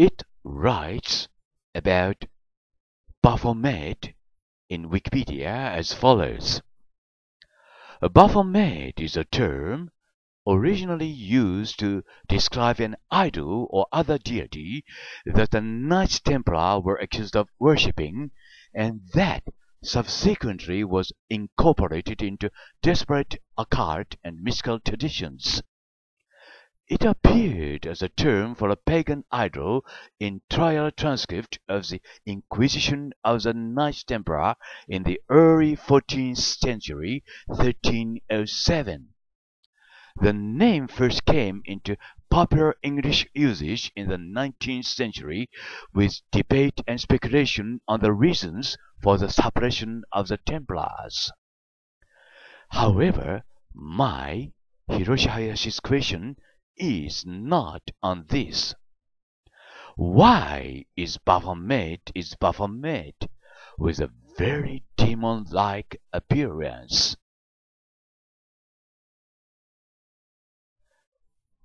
It writes about Baphomet in Wikipedia as follows. Baphomet is a term originally used to describe an idol or other deity that the Knights Templar were accused of worshipping and that subsequently was incorporated into disparate occult and mystical traditions. It appeared as a term for a pagan idol in trial transcript of the Inquisition of the Knights Templar in the early 14th century, 1307. The name first came into popular English usage in the 19th century with debate and speculation on the reasons for the suppression of the Templars. However, my Hiroshi Hayashi's question is not on this. Why is Baphomet is Baphomet with a very demon-like appearance?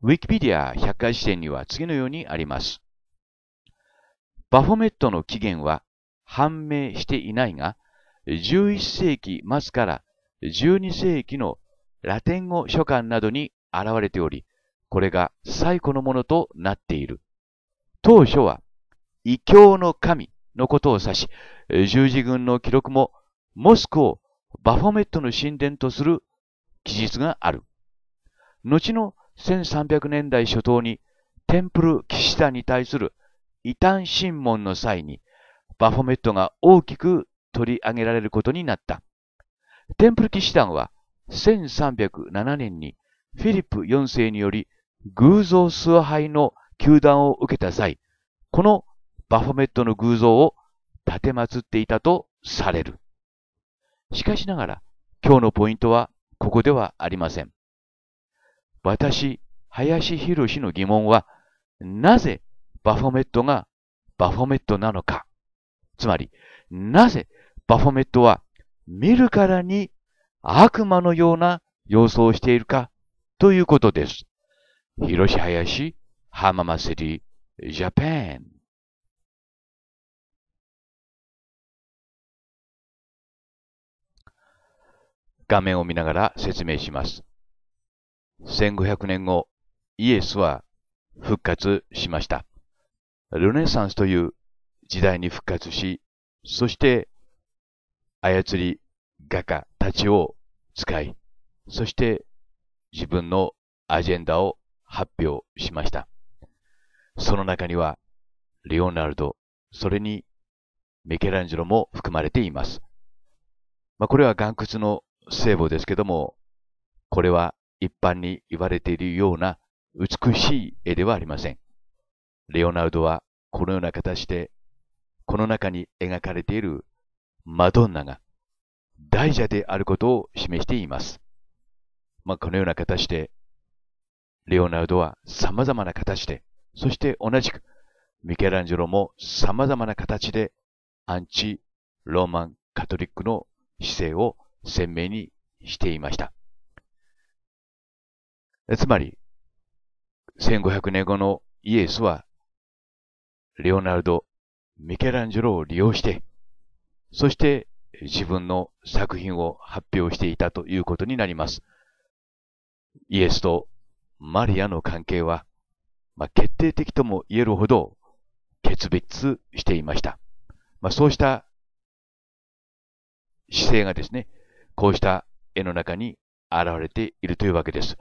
Wikipedia 100回視点には次のようにあります。バフォメットの起源は判明していないが、11世紀末から12世紀のラテン語書簡などに現れており、これが最古のものとなっている。当初は、異教の神のことを指し、十字軍の記録もモスクをバフォメットの神殿とする記述がある。後の1300年代初頭にテンプル騎士団に対する異端審問の際にバフォメットが大きく取り上げられることになった。テンプル騎士団は1307年にフィリップ4世により偶像崇拝の球団を受けた際、このバフォメットの偶像を建てまつっていたとされる。しかしながら、今日のポイントはここではありません。私、林博士の疑問は、なぜバフォメットがバフォメットなのか。つまり、なぜバフォメットは見るからに悪魔のような様相をしているかということです。広林浜祭りジャパン画面を見ながら説明します。1500年後、イエスは復活しました。ルネサンスという時代に復活し、そして操り画家たちを使い、そして自分のアジェンダを発表しました。その中には、レオナルド、それにミケランジェロも含まれています。まあ、これは岩窟の聖母ですけども、これは一般に言われているような美しい絵ではありません。レオナルドはこのような形で、この中に描かれているマドンナが大蛇であることを示しています。まあ、このような形でレオナルドは様々な形で、そして同じくミケランジェロも様々な形でアンチ・ローマン・カトリックの姿勢を鮮明にしていました。つまり、1500年後のイエスは、レオナルド・ミケランジェロを利用して、そして自分の作品を発表していたということになります。イエスとマリアの関係は、まあ、決定的とも言えるほど決別していました。まあ、そうした姿勢がですね、こうした絵の中に現れているというわけです。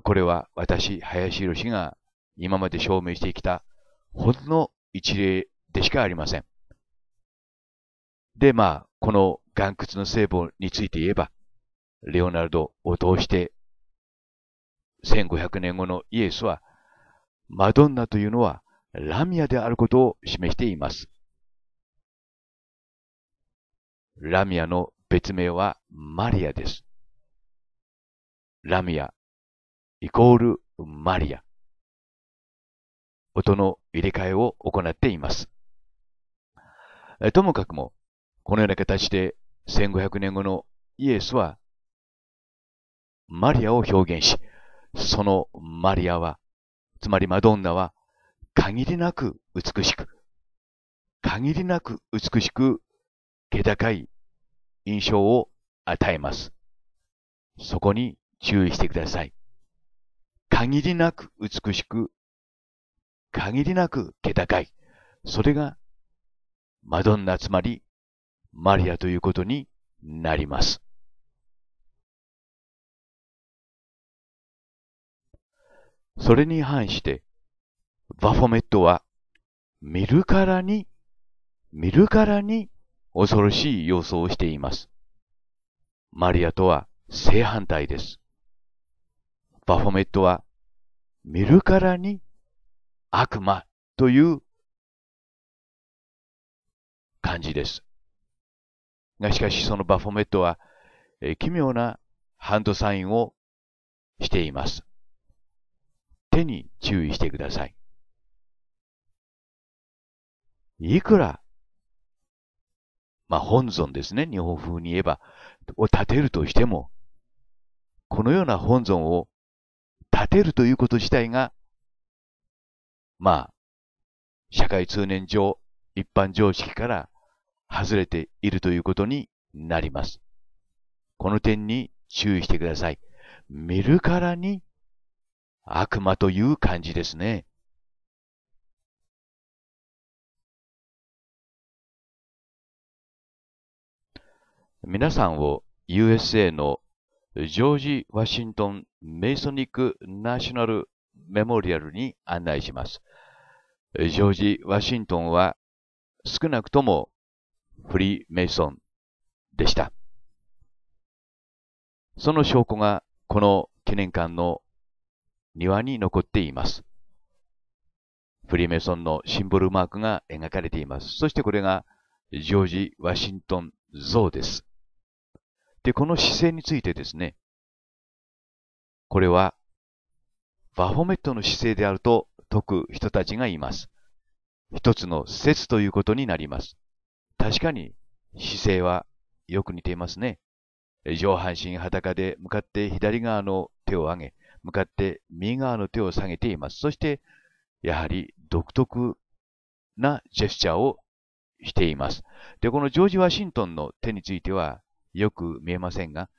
これは私、林博が今まで証明してきたほんの一例でしかありません。で、まあ、この岩窟の聖母について言えば、レオナルドを通して1500年後のイエスは、マドンナというのはラミアであることを示しています。ラミアの別名はマリアです。ラミアイコールマリア。音の入れ替えを行っています。ともかくも、このような形で1500年後のイエスはマリアを表現し、そのマリアは、つまりマドンナは、限りなく美しく、限りなく美しく、気高い印象を与えます。そこに注意してください。限りなく美しく、限りなく気高い。それが、マドンナつまり、マリアということになります。それに反して、バフォメットは見るからに、見るからに恐ろしい様相をしています。マリアとは正反対です。バフォメットは見るからに悪魔という感じです。がしかしそのバフォメットは、え奇妙なハンドサインをしています。手に注意してください。いくら、まあ、本尊ですね、日本風に言えば、を建てるとしても、このような本尊を建てるということ自体が、まあ、社会通念上、一般常識から外れているということになります。この点に注意してください。見るからに悪魔という感じですね。皆さんを USA のジョージ・ワシントン・メイソニック・ナショナル・メモリアルに案内します。ジョージ・ワシントンは少なくともフリーメイソンでした。その証拠がこの記念館の庭に残っています。フリーメイソンのシンボルマークが描かれています。そしてこれがジョージ・ワシントン像です。で、この姿勢についてですね、これはバフォメットの姿勢であると説く人たちがいます。一つの説ということになります。確かに姿勢はよく似ていますね。上半身裸で向かって左側の手を上げ、向かって右側の手を下げています。そして、やはり独特なジェスチャーをしています。で、このジョージ・ワシントンの手についてはよく見えませんが、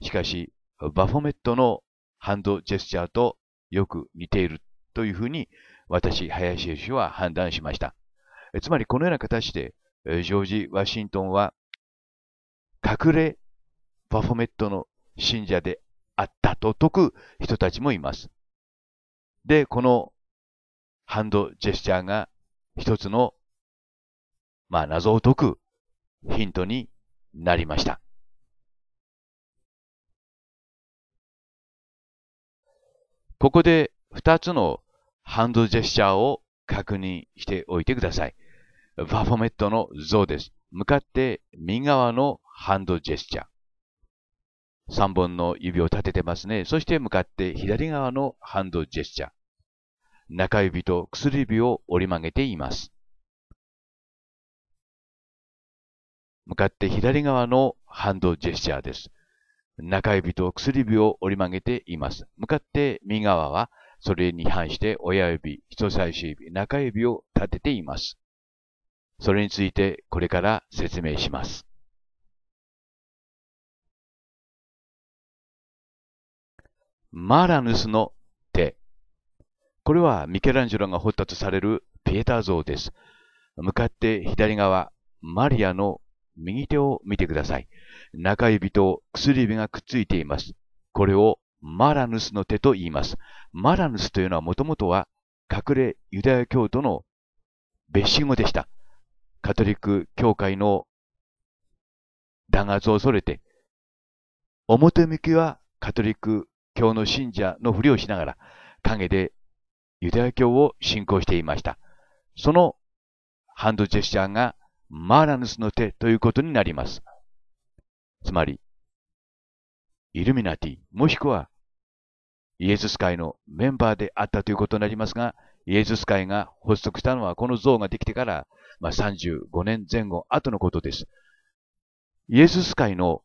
しかし、バフォメットのハンドジェスチャーとよく似ているというふうに私、林氏は判断しました。つまりこのような形で、ジョージ・ワシントンは隠れバフォメットの信者であったと説く人たちもいます。で、このハンドジェスチャーが一つの、まあ、謎を解くヒントになりました。ここで二つのハンドジェスチャーを確認しておいてください。バフォメットの像です。向かって右側のハンドジェスチャー。3本の指を立ててますね。そして向かって左側のハンドジェスチャー。中指と薬指を折り曲げています。向かって左側のハンドジェスチャーです。中指と薬指を折り曲げています。向かって右側はそれに反して親指、人差し指、中指を立てています。それについてこれから説明します。マラヌスの手。これはミケランジェロが彫ったとされるピエタ像です。向かって左側、マリアの右手を見てください。中指と薬指がくっついています。これをマラヌスの手と言います。マラヌスというのはもともとは隠れユダヤ教徒の別紙語でした。カトリック教会の弾圧を恐れて、表向きはカトリック教の信者のふりをしながら、陰でユダヤ教を信仰していました。そのハンドジェスチャーがマーラヌスの手ということになります。つまり、イルミナティ、もしくはイエズス会のメンバーであったということになりますが、イエズス会が発足したのはこの像ができてから、まあ、35年前後後のことです。イエズス会の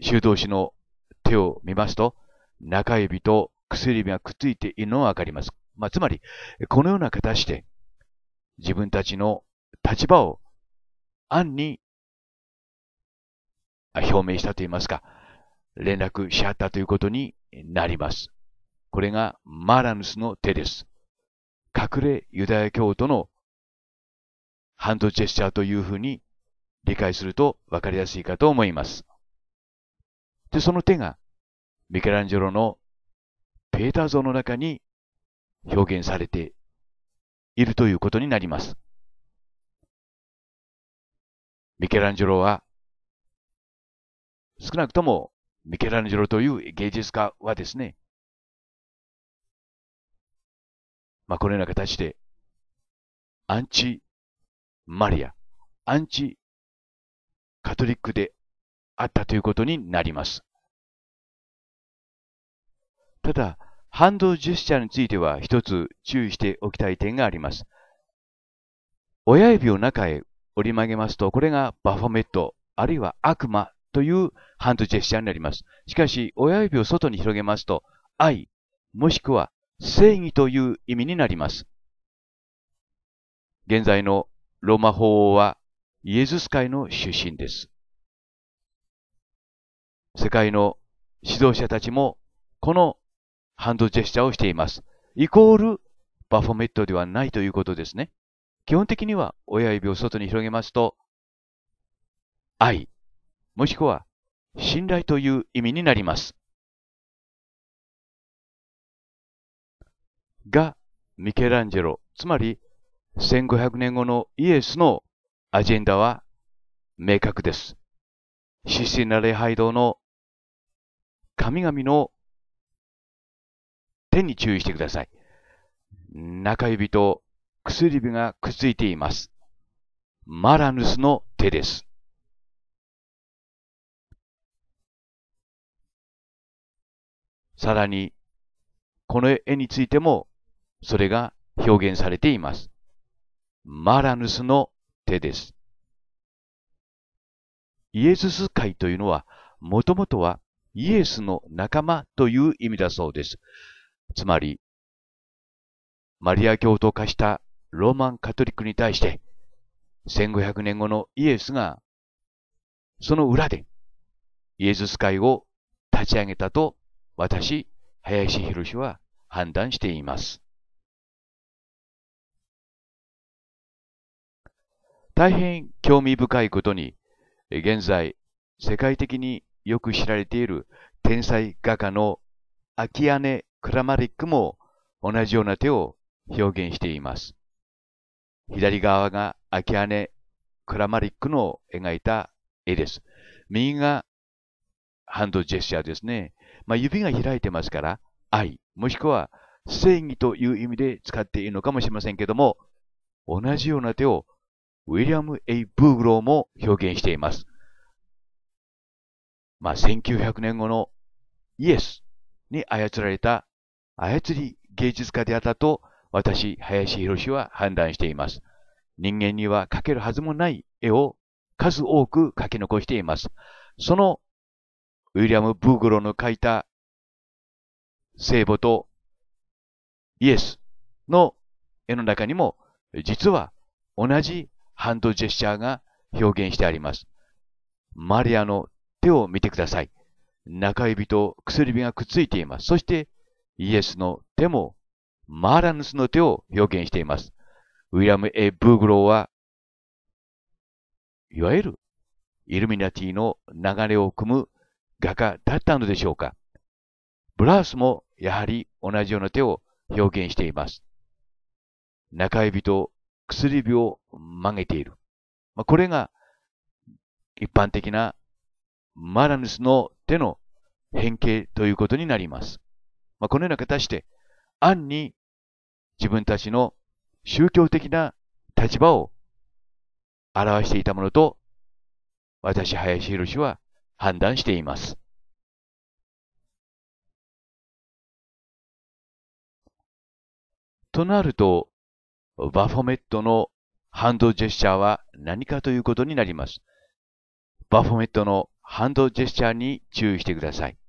修道士の手を見ますと、中指と薬指がくっついているのがわかります。まあ、つまり、このような形で、自分たちの立場を暗に表明したといいますか、連絡し合ったということになります。これがマラヌスの手です。隠れユダヤ教徒のハンドジェスチャーというふうに理解すると分かりやすいかと思います。で、その手がミケランジェロのペーター像の中に表現されているということになります。ミケランジェロは、少なくともミケランジェロという芸術家はですね、まあ、このような形で、アンチ・マリア、アンチ・カトリックであったということになります。ただ、ハンドジェスチャーについては一つ注意しておきたい点があります。親指を中へ折り曲げますと、これがバファメット、あるいは悪魔というハンドジェスチャーになります。しかし、親指を外に広げますと、愛、もしくは正義という意味になります。現在のローマ法王はイエズス会の出身です。世界の指導者たちもこのハンドジェスチャーをしています。イコール、バフォメットではないということですね。基本的には親指を外に広げますと、愛、もしくは信頼という意味になります。が、ミケランジェロ、つまり1500年後のイエスのアジェンダは明確です。シシナ礼拝堂の神々の手に注意してください。中指と薬指がくっついています。マラヌスの手です。さらに、この絵についても、それが表現されています。マラヌスの手です。イエズス会というのは、もともとはイエスの仲間という意味だそうです。つまり、マリア教徒化したローマンカトリックに対して、1500年後のイエスが、その裏で、イエズス会を立ち上げたと、私、林博士は判断しています。大変興味深いことに、現在、世界的によく知られている天才画家の秋姉クラマリックも同じような手を表現しています。左側がアキアネ・クラマリックの描いた絵です。右がハンドジェスチャーですね。まあ、指が開いてますから、愛、もしくは正義という意味で使っているのかもしれませんけども、同じような手をウィリアム・エイ・ブーグローも表現しています。まあ、1900年後のイエスに操られた操り芸術家であったと私、林博は判断しています。人間には描けるはずもない絵を数多く描き残しています。そのウィリアム・ブーグロの描いた聖母とイエスの絵の中にも実は同じハンドジェスチャーが表現してあります。マリアの手を見てください。中指と薬指がくっついています。そしてイエスの手もマーラヌスの手を表現しています。ウィラム・エブーグローは、いわゆるイルミナティの流れを組む画家だったのでしょうか。ブラウスもやはり同じような手を表現しています。中指と薬指を曲げている。まあ、これが一般的なマラヌスの手の変形ということになります。まあ、このような形で、暗に自分たちの宗教的な立場を表していたものと、私、林博は判断しています。となると、バフォメットのハンドジェスチャーは何かということになります。バフォメットのハンドジェスチャーに注意してください。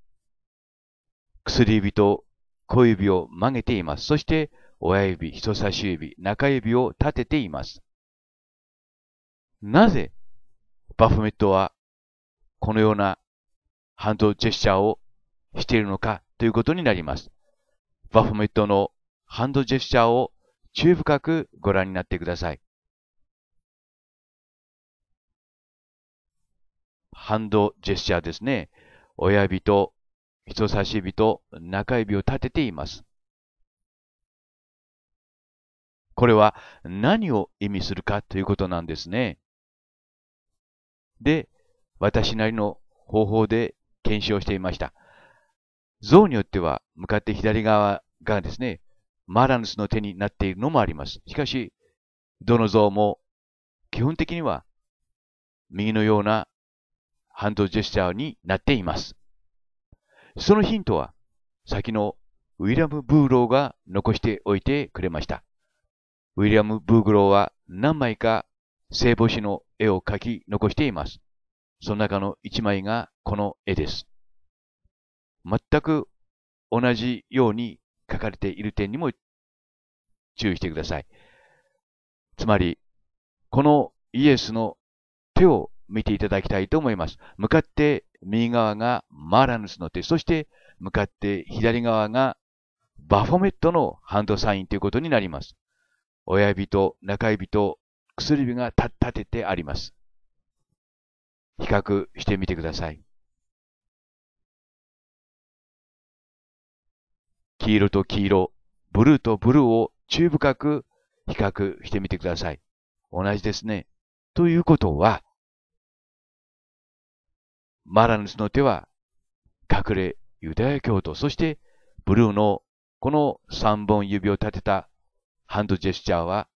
薬指と小指を曲げています。そして、親指、人差し指、中指を立てています。なぜ、バフメットは、このようなハンドジェスチャーをしているのかということになります。バフメットのハンドジェスチャーを注意深くご覧になってください。ハンドジェスチャーですね。親指と人差し指と中指を立てています。これは何を意味するかということなんですね。で、私なりの方法で検証していました。像によっては向かって左側がですね、マラヌスの手になっているのもあります。しかし、どの像も基本的には右のようなハンドジェスチャーになっています。そのヒントは、先のウィリアム・ブーローが残しておいてくれました。ウィリアム・ブーグローは何枚か聖母子の絵を描き残しています。その中の一枚がこの絵です。全く同じように書かれている点にも注意してください。つまり、このイエスの手を見ていただきたいと思います。向かって右側がマーラヌスの手、そして向かって左側がバフォメットのハンドサインということになります。親指と中指と薬指が立ててあります。比較してみてください。黄色と黄色、ブルーとブルーを中深く比較してみてください。同じですね。ということは、マラヌスの手は隠れユダヤ教徒、そしてブルーのこの3本指を立てたハンドジェスチャーは、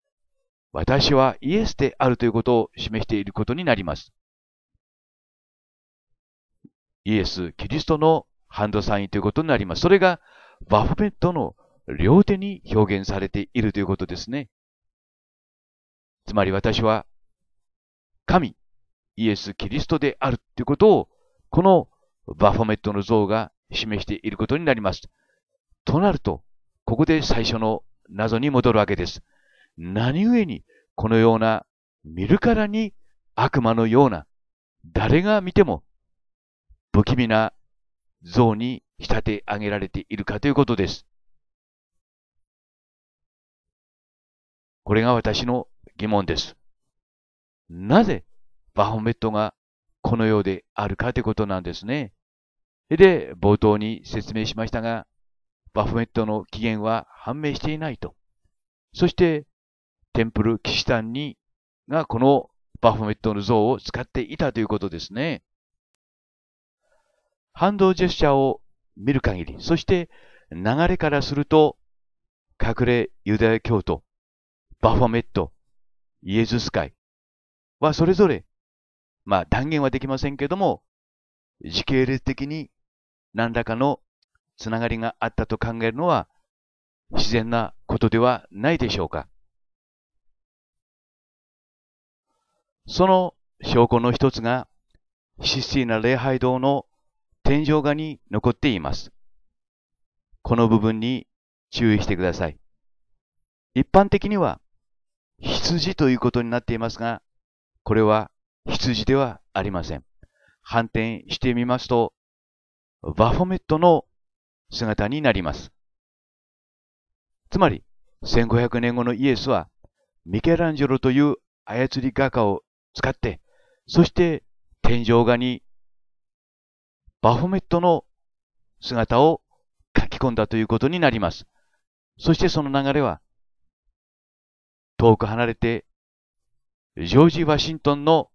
私はイエスであるということを示していることになります。イエス・キリストのハンドサインということになります。それがバフベメットの両手に表現されているということですね。つまり私は神、イエス・キリストであるということをこのバフォメットの像が示していることになります。となると、ここで最初の謎に戻るわけです。何故にこのような見るからに悪魔のような誰が見ても不気味な像に仕立て上げられているかということです。これが私の疑問です。なぜバフォメットがこのようであるかということなんですね。で、冒頭に説明しましたが、バフメットの起源は判明していないと。そして、テンプル騎士団に、がこのバフメットの像を使っていたということですね。反動ジェスチャーを見る限り、そして流れからすると、隠れユダヤ教徒、バファメット、イエズス会はそれぞれまあ断言はできませんけども、時系列的に何らかのつながりがあったと考えるのは自然なことではないでしょうか。その証拠の一つが、システィーナ礼拝堂の天井画に残っています。この部分に注意してください。一般的には、羊ということになっていますが、これは羊ではありません。反転してみますと、バフォメットの姿になります。つまり、1500年後のイエスは、ミケランジェロという操り画家を使って、そして天井画にバフォメットの姿を書き込んだということになります。そしてその流れは、遠く離れて、ジョージ・ワシントンの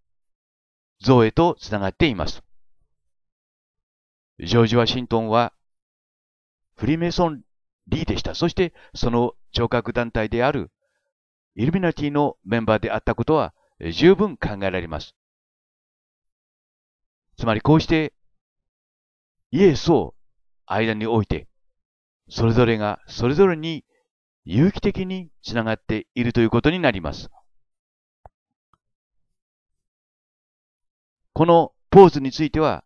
像へとつながっています。ジョージ・ワシントンはフリーメイソンリーでした。そしてその聴覚団体であるイルミナティのメンバーであったことは十分考えられます。つまりこうしてイエスを間に置いて、それぞれがそれぞれに有機的につながっているということになります。このポーズについては、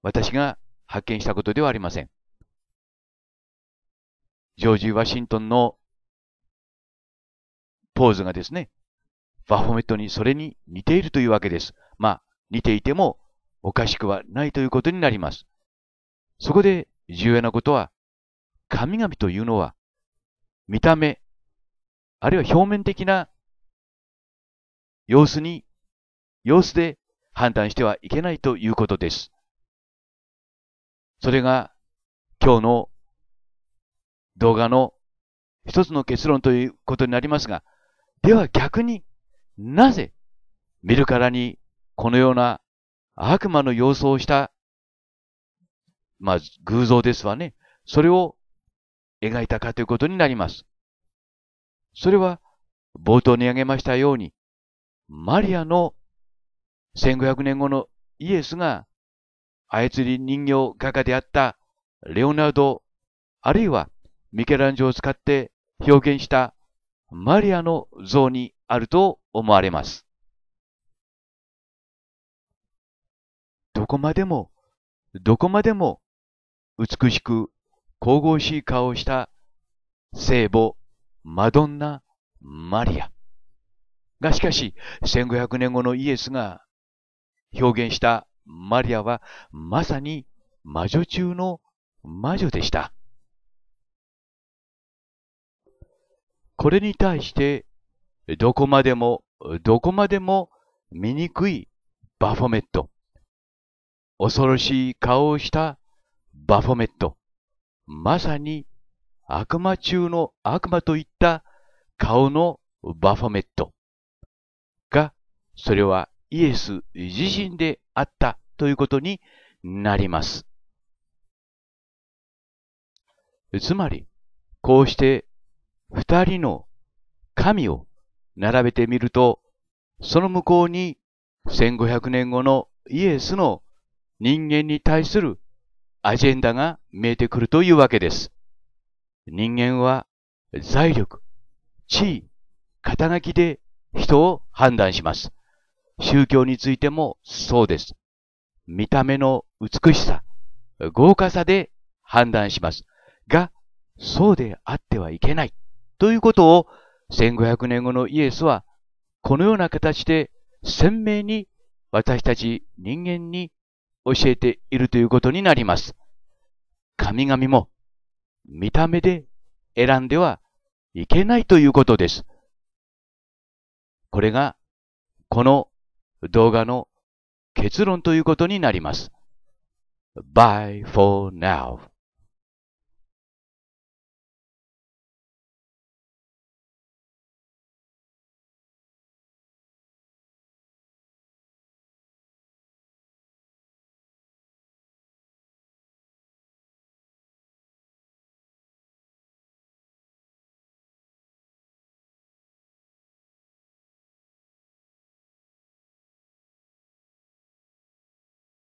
私が発見したことではありません。ジョージ・ワシントンのポーズがですね、バフォメットにそれに似ているというわけです。まあ、似ていてもおかしくはないということになります。そこで重要なことは、神々というのは、見た目、あるいは表面的な様子に、様子で判断してはいけないということです。それが今日の動画の一つの結論ということになりますが、では逆になぜ見るからにこのような悪魔の様相をした、まあ偶像ですわね。それを描いたかということになります。それは冒頭に挙げましたように、マリアの1500年後のイエスが操り人形画家であったレオナルド、あるいはミケランジョを使って表現したマリアの像にあると思われます。どこまでも、どこまでも美しく神々しい顔をした聖母マドンナ・マリア。がしかし1500年後のイエスが表現したマリアはまさに魔女中の魔女でした。これに対して、どこまでも、どこまでも醜いバフォメット。恐ろしい顔をしたバフォメット。まさに悪魔中の悪魔といった顔のバフォメットが、それはイエス自身であったということになります。つまり、こうして二人の神を並べてみると、その向こうに1500年後のイエスの人間に対するアジェンダが見えてくるというわけです。人間は財力、地位、肩書きで人を判断します。宗教についてもそうです。見た目の美しさ、豪華さで判断します。が、そうであってはいけない。ということを、1500年後のイエスは、このような形で鮮明に私たち人間に教えているということになります。神々も見た目で選んではいけないということです。これが、この動画の結論ということになります。Bye for now.